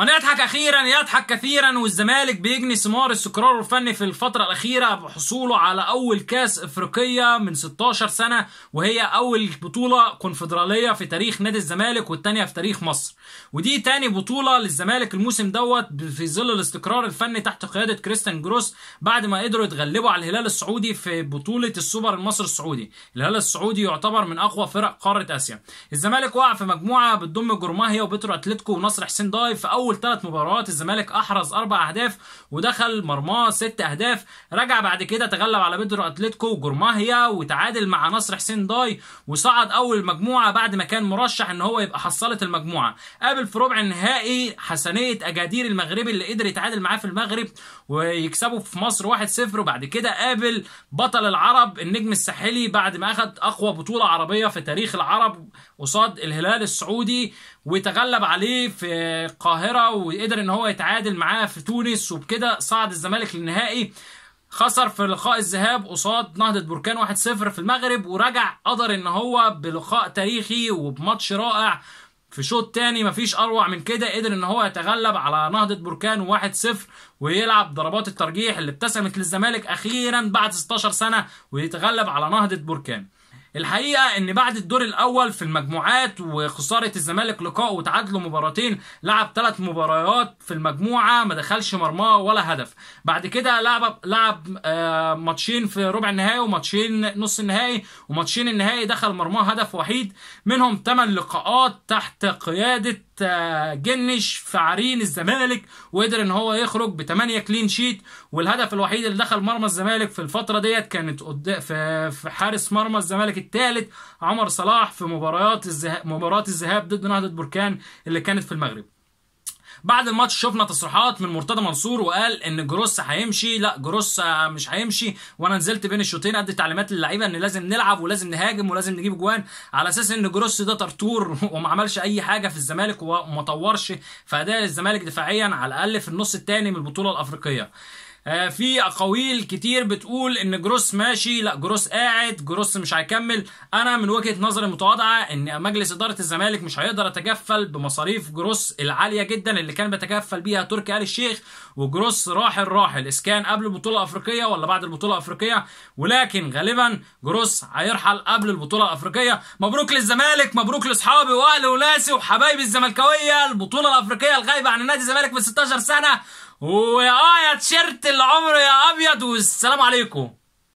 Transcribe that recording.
من يضحك اخيرا يضحك كثيرا والزمالك بيجني ثمار استقراره الفني في الفتره الاخيره بحصوله على اول كاس افريقيه من 16 سنه وهي اول بطوله كونفدراليه في تاريخ نادي الزمالك والثانيه في تاريخ مصر ودي تاني بطوله للزمالك الموسم دوت في ظل الاستقرار الفني تحت قياده كريستيان جروس بعد ما قدروا يتغلبوا على الهلال السعودي في بطوله السوبر المصري السعودي الهلال السعودي يعتبر من اقوى فرق قاره اسيا الزمالك وقع في مجموعه بتضم جرماهيا وبترو اتلتيكو ونصر حسين ضايف في اول اول ثلاث مباريات الزمالك احرز اربع اهداف ودخل مرماه ست اهداف رجع بعد كده تغلب على بيدرو اتلتيكو وجورماهيا وتعادل مع نصر حسين داي وصعد اول مجموعه بعد ما كان مرشح ان هو يبقى حصلت المجموعه قابل في ربع النهائي حسنيه اجادير المغربي اللي قدر يتعادل معاه في المغرب ويكسبه في مصر 1-0 وبعد كده قابل بطل العرب النجم الساحلي بعد ما اخد اقوى بطوله عربيه في تاريخ العرب قصاد الهلال السعودي وتغلب عليه في القاهره القاهره وقدر ان هو يتعادل معاه في تونس وبكده صعد الزمالك للنهائي خسر في لقاء الذهاب قصاد نهضة بركان 1-0 في المغرب ورجع قدر ان هو بلقاء تاريخي وبماتش رائع في شوط تاني مفيش اروع من كده قدر ان هو يتغلب على نهضة بركان 1-0 ويلعب ضربات الترجيح اللي ابتسمت للزمالك اخيرا بعد 16 سنة ويتغلب على نهضة بركان الحقيقه ان بعد الدور الاول في المجموعات وخساره الزمالك لقاء وتعادله مباراتين لعب ثلاث مباريات في المجموعه ما دخلش مرماه ولا هدف بعد كده لعب لعب آه، ماتشين في ربع النهائي وماتشين نص النهائي وماتشين النهائي دخل مرماه هدف وحيد منهم 8 لقاءات تحت قياده جنش في عرين الزمالك وقدر ان هو يخرج بثمانية كلين شيت والهدف الوحيد اللي دخل مرمى الزمالك في الفتره ديت كانت في حارس مرمى الزمالك الثالث عمر صلاح في مباريات الذهاب مباراه الذهاب ضد نهضه بركان اللي كانت في المغرب بعد الماتش شفنا تصريحات من مرتضى منصور وقال ان جروس هيمشي لا جروس مش هيمشي وانا نزلت بين الشوطين ادي تعليمات للعيبه ان لازم نلعب ولازم نهاجم ولازم نجيب جوان على اساس ان جروس ده طرطور وما عملش اي حاجه في الزمالك وما طورش في اداء الزمالك دفاعيا على الاقل في النص الثاني من البطوله الافريقيه آه، في اقاويل كتير بتقول ان جروس ماشي لا جروس قاعد جروس مش هيكمل انا من وجهه نظري المتواضعه ان مجلس اداره الزمالك مش هيقدر يتكفل بمصاريف جروس العاليه جدا اللي كان بيتكفل بيها تركي آل الشيخ وجروس راحل راحل اسكان قبل البطوله الافريقيه ولا بعد البطوله الافريقيه ولكن غالبا جروس هيرحل قبل البطوله الافريقيه مبروك للزمالك مبروك لاصحابي واهلي وناسي وحبايبي الزملكاويه البطوله الافريقيه الغايبه عن نادي الزمالك من 16 سنه ويا اه يا تيشيرت العمر يا ابيض والسلام عليكم